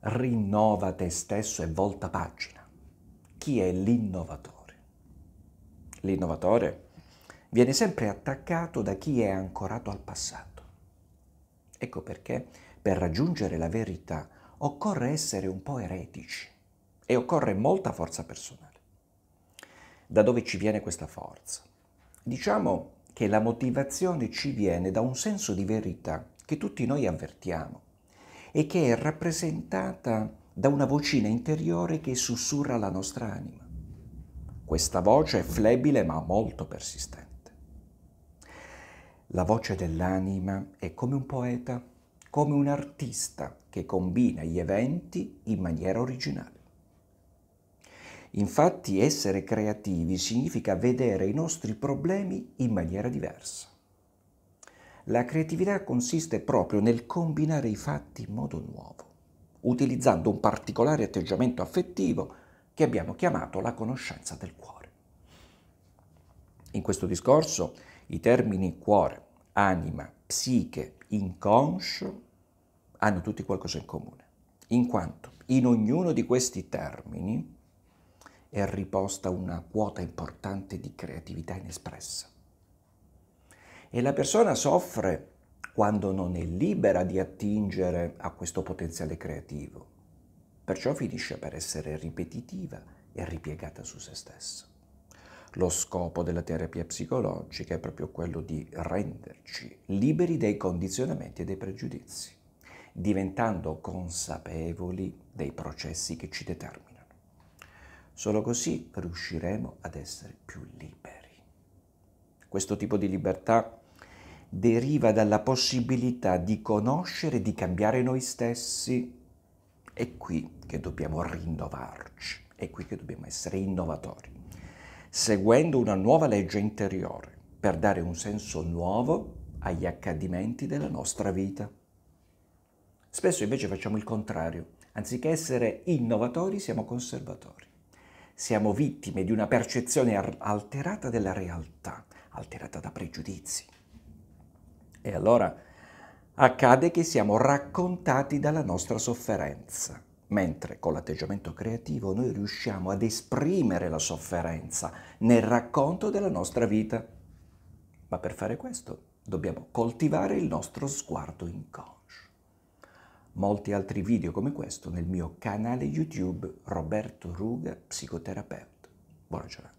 rinnova te stesso e volta pagina. Chi è l'innovatore? L'innovatore viene sempre attaccato da chi è ancorato al passato. Ecco perché per raggiungere la verità occorre essere un po' eretici e occorre molta forza personale. Da dove ci viene questa forza? Diciamo che la motivazione ci viene da un senso di verità che tutti noi avvertiamo e che è rappresentata da una vocina interiore che sussurra la nostra anima. Questa voce è flebile ma molto persistente. La voce dell'anima è come un poeta, come un artista che combina gli eventi in maniera originale. Infatti essere creativi significa vedere i nostri problemi in maniera diversa la creatività consiste proprio nel combinare i fatti in modo nuovo, utilizzando un particolare atteggiamento affettivo che abbiamo chiamato la conoscenza del cuore. In questo discorso i termini cuore, anima, psiche, inconscio hanno tutti qualcosa in comune, in quanto in ognuno di questi termini è riposta una quota importante di creatività inespressa. E la persona soffre quando non è libera di attingere a questo potenziale creativo. Perciò finisce per essere ripetitiva e ripiegata su se stessa. Lo scopo della terapia psicologica è proprio quello di renderci liberi dai condizionamenti e dai pregiudizi, diventando consapevoli dei processi che ci determinano. Solo così riusciremo ad essere più liberi questo tipo di libertà deriva dalla possibilità di conoscere di cambiare noi stessi. È qui che dobbiamo rinnovarci, è qui che dobbiamo essere innovatori, seguendo una nuova legge interiore per dare un senso nuovo agli accadimenti della nostra vita. Spesso invece facciamo il contrario, anziché essere innovatori siamo conservatori, siamo vittime di una percezione alterata della realtà alterata da pregiudizi. E allora accade che siamo raccontati dalla nostra sofferenza, mentre con l'atteggiamento creativo noi riusciamo ad esprimere la sofferenza nel racconto della nostra vita. Ma per fare questo dobbiamo coltivare il nostro sguardo inconscio. Molti altri video come questo nel mio canale YouTube Roberto Ruga, psicoterapeuta. Buona giornata.